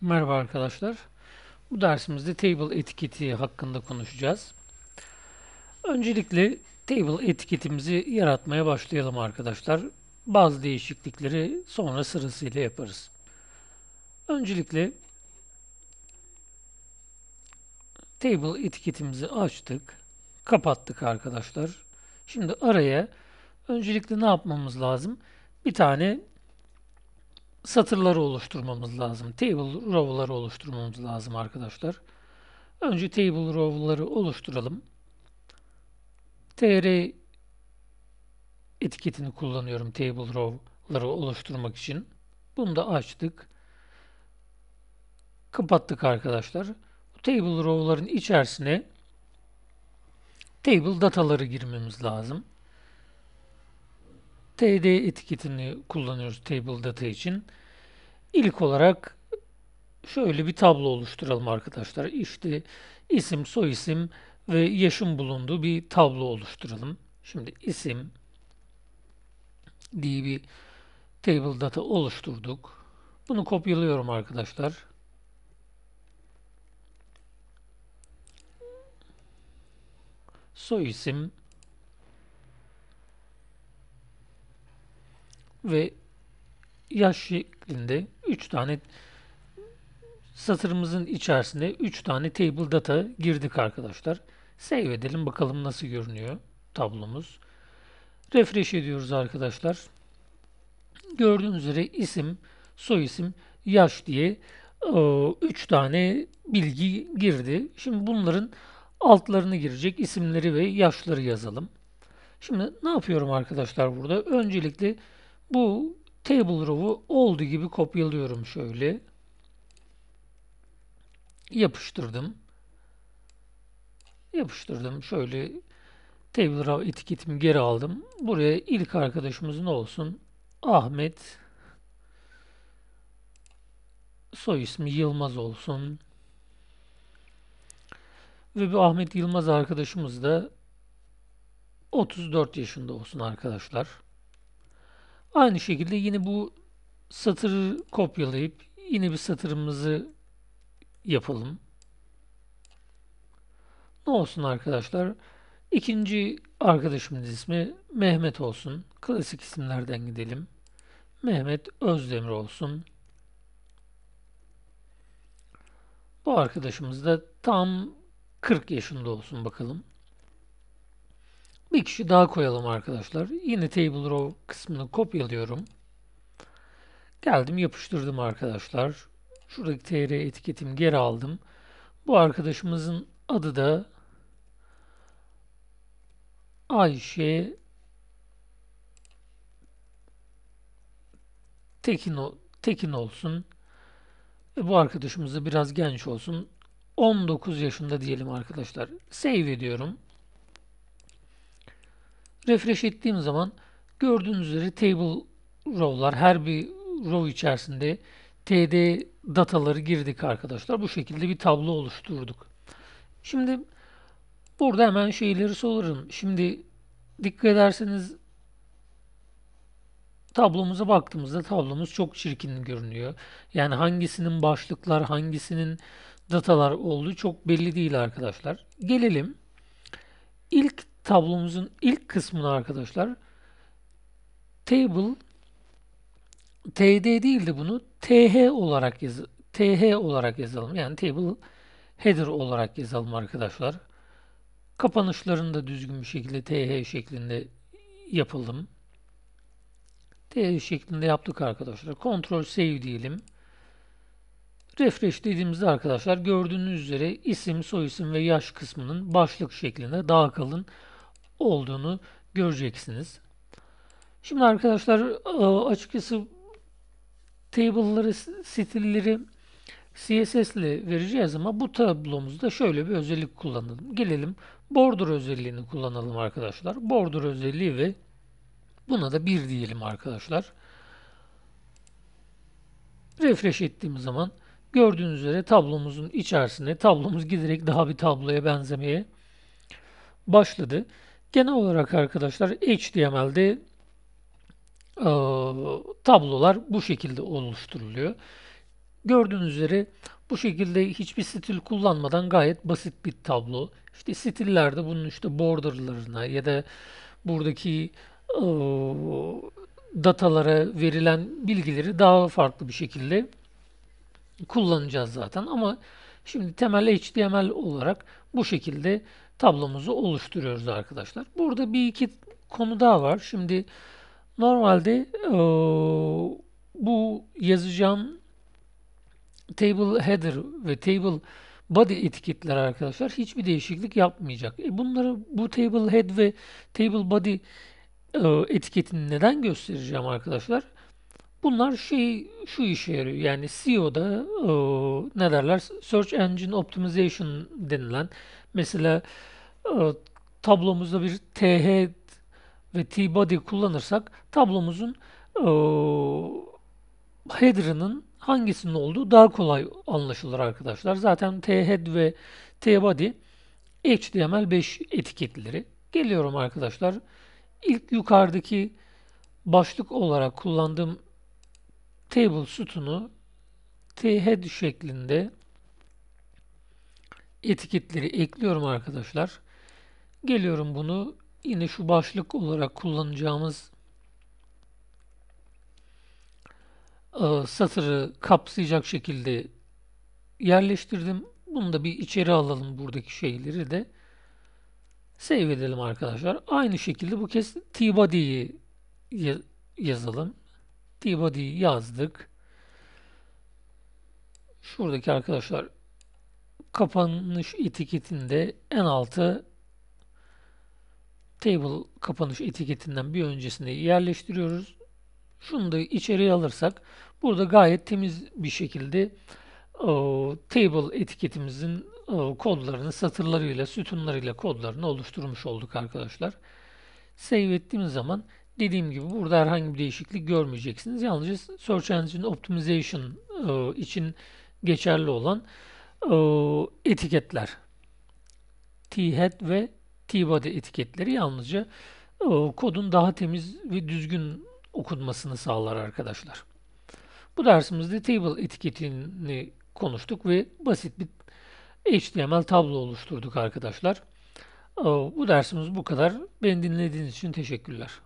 Merhaba arkadaşlar. Bu dersimizde table etiketi hakkında konuşacağız. Öncelikle table etiketimizi yaratmaya başlayalım arkadaşlar. Bazı değişiklikleri sonra sırasıyla yaparız. Öncelikle table etiketimizi açtık. Kapattık arkadaşlar. Şimdi araya öncelikle ne yapmamız lazım? Bir tane satırları oluşturmamız lazım. Table row'ları oluşturmamız lazım arkadaşlar. Önce table row'ları oluşturalım. tr etiketini kullanıyorum table row'ları oluşturmak için. Bunu da açtık. Kapattık arkadaşlar. Bu table row'ların içerisine table dataları girmemiz lazım. TD etiketini kullanıyoruz table data için. İlk olarak şöyle bir tablo oluşturalım arkadaşlar. İşte isim, soyisim ve yaşın bulunduğu bir tablo oluşturalım. Şimdi isim diye bir table data oluşturduk. Bunu kopyalıyorum arkadaşlar. Soy isim ve yaş şeklinde 3 tane satırımızın içerisinde 3 tane table data girdik arkadaşlar. Save edelim bakalım nasıl görünüyor tablomuz. Refresh ediyoruz arkadaşlar. Gördüğünüz üzere isim, soy isim, yaş diye 3 e, tane bilgi girdi. Şimdi bunların altlarını girecek isimleri ve yaşları yazalım. Şimdi ne yapıyorum arkadaşlar burada? Öncelikle bu table row'u olduğu gibi kopyalıyorum şöyle. Yapıştırdım. Yapıştırdım. Şöyle table row etiketimi geri aldım. Buraya ilk arkadaşımız ne olsun? Ahmet soy ismi Yılmaz olsun. Ve bu Ahmet Yılmaz arkadaşımız da 34 yaşında olsun arkadaşlar. Aynı şekilde yine bu satırı kopyalayıp yine bir satırımızı yapalım. Ne olsun arkadaşlar? İkinci arkadaşımın ismi Mehmet olsun. Klasik isimlerden gidelim. Mehmet Özdemir olsun. Bu arkadaşımız da tam 40 yaşında olsun bakalım. Bir kişi daha koyalım arkadaşlar. Yine table row kısmını kopyalıyorum. Geldim yapıştırdım arkadaşlar. Şuradaki tr etiketimi geri aldım. Bu arkadaşımızın adı da Ayşe Tekin, Tekin olsun. E bu arkadaşımız da biraz genç olsun. 19 yaşında diyelim arkadaşlar. Save ediyorum. Refresh ettiğim zaman gördüğünüz üzere table row'lar her bir row içerisinde TD dataları girdik arkadaşlar. Bu şekilde bir tablo oluşturduk. Şimdi burada hemen şeyleri sorarım. Şimdi dikkat ederseniz tablomuza baktığımızda tablomuz çok çirkin görünüyor. Yani hangisinin başlıklar, hangisinin datalar olduğu çok belli değil arkadaşlar. Gelelim. İlk tablomuzun ilk kısmını arkadaşlar table td değil de bunu th olarak yaz th olarak yazalım. Yani table header olarak yazalım arkadaşlar. Kapanışlarını da düzgün bir şekilde th şeklinde yapalım. th şeklinde yaptık arkadaşlar. Ctrl save diyelim. Refresh dediğimizde arkadaşlar gördüğünüz üzere isim, soyisim ve yaş kısmının başlık şeklinde daha kalın olduğunu göreceksiniz. Şimdi arkadaşlar e, açıkçası table'ları, stilleri CSS ile vereceğiz ama bu tablomuzda şöyle bir özellik kullanalım. Gelelim border özelliğini kullanalım arkadaşlar. Border özelliği ve buna da 1 diyelim arkadaşlar. Refresh ettiğimiz zaman gördüğünüz üzere tablomuzun içerisine tablomuz giderek daha bir tabloya benzemeye başladı. Genel olarak arkadaşlar HTML'de e, tablolar bu şekilde oluşturuluyor. Gördüğünüz üzere bu şekilde hiçbir stil kullanmadan gayet basit bir tablo. İşte stillerde bunun işte borderlarına ya da buradaki e, datalara verilen bilgileri daha farklı bir şekilde kullanacağız zaten ama şimdi temel HTML olarak bu şekilde tablomuzu oluşturuyoruz arkadaşlar. Burada bir iki konu daha var. Şimdi normalde e, bu yazacağım table header ve table body etiketler arkadaşlar hiçbir değişiklik yapmayacak. E bunları bu table head ve table body e, etiketini neden göstereceğim arkadaşlar? Bunlar şey şu işe yarıyor. Yani SEO'da e, ne derler? Search Engine Optimization denilen mesela e, tablomuzda bir TH ve T-body kullanırsak tablomuzun e, header'ının hangisinin olduğu daha kolay anlaşılır arkadaşlar. Zaten th ve T-body HTML5 etiketleri. Geliyorum arkadaşlar. İlk yukarıdaki başlık olarak kullandığım table sütunu T-head şeklinde etiketleri ekliyorum arkadaşlar. Geliyorum bunu yine şu başlık olarak kullanacağımız e, satırı kapsayacak şekilde yerleştirdim. Bunu da bir içeri alalım buradaki şeyleri de. Save edelim arkadaşlar. Aynı şekilde bu kez tbody'yi yazalım. tbody'yi yazdık. Şuradaki arkadaşlar kapanış etiketinde en altı table kapanış etiketinden bir öncesinde yerleştiriyoruz. Şunu da içeriye alırsak burada gayet temiz bir şekilde o, e, table etiketimizin o, e, kodlarını satırlarıyla, sütunlarıyla kodlarını oluşturmuş olduk arkadaşlar. Save ettiğimiz zaman dediğim gibi burada herhangi bir değişiklik görmeyeceksiniz. Yalnızca Search Engine Optimization o, e, için geçerli olan etiketler. T-head ve T-body etiketleri yalnızca kodun daha temiz ve düzgün okunmasını sağlar arkadaşlar. Bu dersimizde table etiketini konuştuk ve basit bir HTML tablo oluşturduk arkadaşlar. Bu dersimiz bu kadar. Beni dinlediğiniz için teşekkürler.